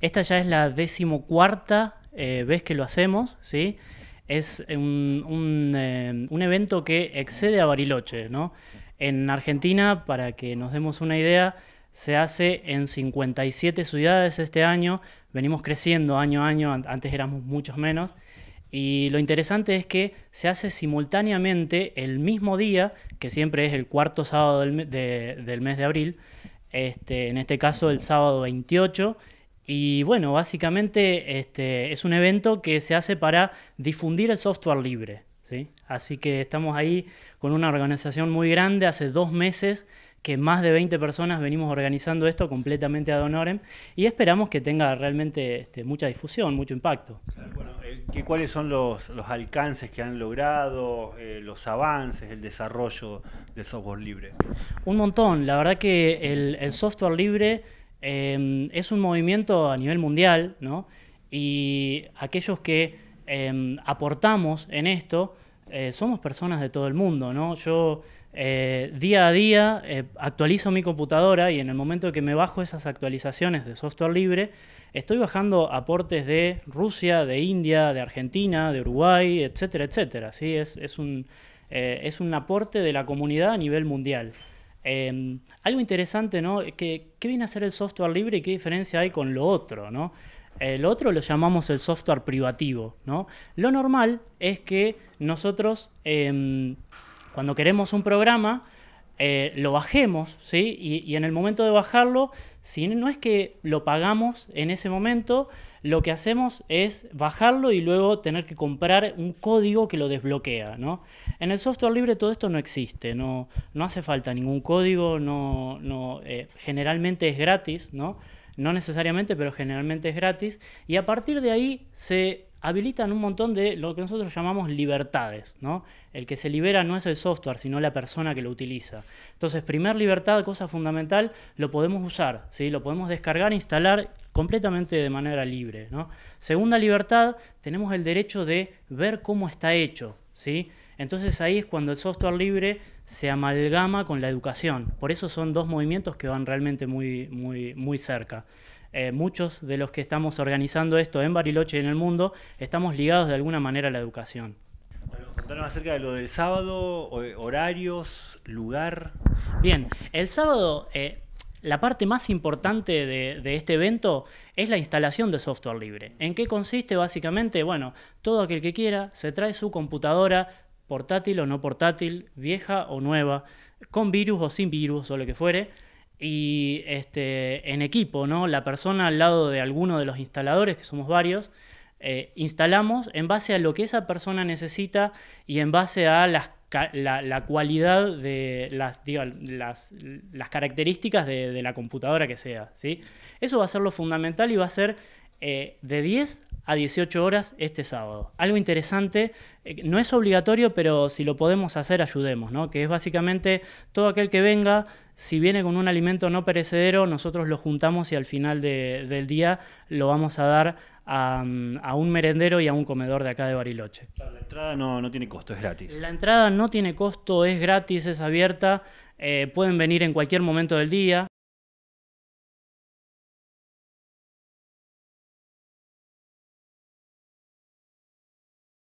Esta ya es la decimocuarta eh, vez que lo hacemos, ¿sí? Es eh, un, evento que excede a Bariloche, ¿no? En Argentina, para que nos demos una idea, se hace en 57 ciudades este año, venimos creciendo año a año, antes éramos muchos menos, y lo interesante es que se hace simultáneamente el mismo día, que siempre es el cuarto sábado del, del mes de abril, este, en este caso el sábado 28, y bueno, básicamente este, es un evento que se hace para difundir el software libre. ¿sí? Así que estamos ahí con una organización muy grande, hace dos meses que más de 20 personas venimos organizando esto completamente a honorem y esperamos que tenga realmente este, mucha difusión, mucho impacto. Eh, ¿Cuáles son los, alcances que han logrado, eh, los avances, el desarrollo del software libre? Un montón. La verdad que el software libre Em, es un movimiento a nivel mundial, ¿no? Y aquellos que em, aportamos en esto eh, somos personas de todo el mundo, ¿no? Yo eh, día a día eh, actualizo mi computadora y en el momento que me bajo esas actualizaciones de software libre, estoy bajando aportes de Rusia, de India, de Argentina, de Uruguay, etcétera, etcétera. un, es un aporte de la comunidad a nivel mundial. Em, algo interesante, ¿no? ¿Qué, viene a ser el software libre y qué diferencia hay con lo otro, ¿no? El eh, otro lo llamamos el software privativo, Lo normal es que nosotros, em, cuando queremos un programa, eh, lo bajemos, ¿sí? Y, y en el momento de bajarlo, si no es que lo pagamos en ese momento, lo que hacemos es bajarlo y luego tener que comprar un código que lo desbloquea, ¿no? En el software libre todo esto no existe, no, no hace falta ningún código, no, eh, generalmente es gratis, ¿no? No necesariamente, pero generalmente es gratis. Y a partir de ahí se habilitan un montón de lo que nosotros llamamos libertades, ¿no? El que se libera no es el software, sino la persona que lo utiliza. Entonces, primer libertad, cosa fundamental, lo podemos usar, ¿sí? Lo podemos descargar, e instalar completamente de manera libre, ¿no? Segunda libertad, tenemos el derecho de ver cómo está hecho, ¿sí? Entonces ahí es cuando el software libre se amalgama con la educación. Por eso son dos movimientos que van realmente muy, muy, muy cerca. Eh, muchos de los que estamos organizando esto en Bariloche y en el mundo estamos ligados de alguna manera a la educación. acerca de lo del sábado, horarios, lugar. Bien, el sábado eh, la parte más importante de, de, este evento es la instalación de software libre. ¿En qué consiste básicamente? Bueno, todo aquel que quiera se trae su computadora, portátil o no portátil, vieja o nueva, con virus o sin virus o lo que fuere y este, en equipo, ¿no? La persona al lado de alguno de los instaladores, que somos varios, eh, instalamos en base a lo que esa persona necesita y en base a la, cualidad de las, las, características de, la computadora que sea, ¿sí? Eso va a ser lo fundamental y va a ser eh, de 10 a 18 horas este sábado. Algo interesante, eh, no es obligatorio, pero si lo podemos hacer, ayudemos, ¿no? Que es básicamente todo aquel que venga, si viene con un alimento no perecedero, nosotros lo juntamos y al final del día lo vamos a dar mm, a, un merendero y a un comedor de acá de Bariloche. la entrada no, tiene costo, es gratis. La entrada no tiene costo, es gratis, es abierta. Eh, pueden venir en cualquier momento del día.